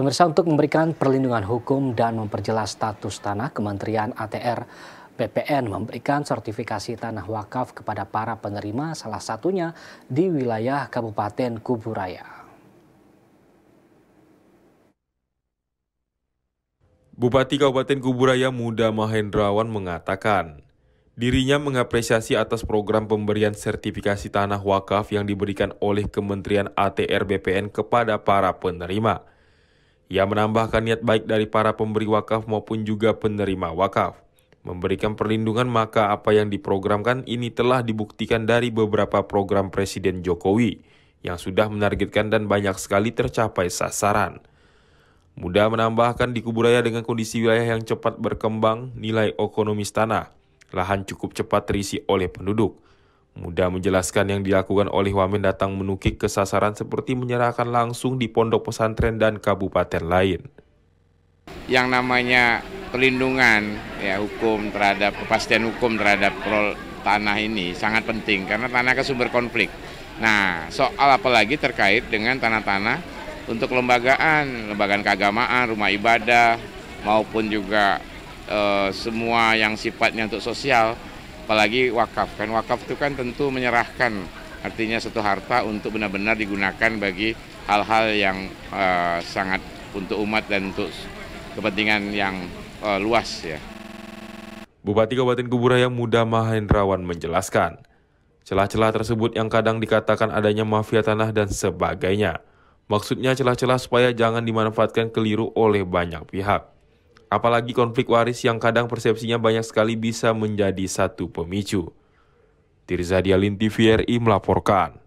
Pemirsa untuk memberikan perlindungan hukum dan memperjelas status tanah, Kementerian ATR BPN memberikan sertifikasi tanah wakaf kepada para penerima salah satunya di wilayah Kabupaten Kuburaya. Bupati Kabupaten Kuburaya Muda Mahendrawan mengatakan, dirinya mengapresiasi atas program pemberian sertifikasi tanah wakaf yang diberikan oleh Kementerian ATR BPN kepada para penerima. Ia menambahkan niat baik dari para pemberi wakaf maupun juga penerima wakaf. Memberikan perlindungan maka apa yang diprogramkan ini telah dibuktikan dari beberapa program Presiden Jokowi yang sudah menargetkan dan banyak sekali tercapai sasaran. mudah menambahkan di Kuburaya dengan kondisi wilayah yang cepat berkembang, nilai ekonomis tanah, lahan cukup cepat terisi oleh penduduk Muda menjelaskan yang dilakukan oleh Wamen datang menukik ke sasaran seperti menyerahkan langsung di pondok pesantren dan kabupaten lain. Yang namanya pelindungan ya hukum terhadap kepastian hukum terhadap perol tanah ini sangat penting karena tanah ke kan sumber konflik. Nah, soal apalagi terkait dengan tanah-tanah untuk lembagaan, lembagaan keagamaan, rumah ibadah maupun juga e, semua yang sifatnya untuk sosial apalagi wakaf kan wakaf itu kan tentu menyerahkan artinya satu harta untuk benar-benar digunakan bagi hal-hal yang uh, sangat untuk umat dan untuk kepentingan yang uh, luas ya. Bupati Kabupaten Kuburaya Muda Mahendrawan menjelaskan, celah-celah tersebut yang kadang dikatakan adanya mafia tanah dan sebagainya. Maksudnya celah-celah supaya jangan dimanfaatkan keliru oleh banyak pihak apalagi konflik waris yang kadang persepsinya banyak sekali bisa menjadi satu pemicu. Tirzadia Linti VRI melaporkan.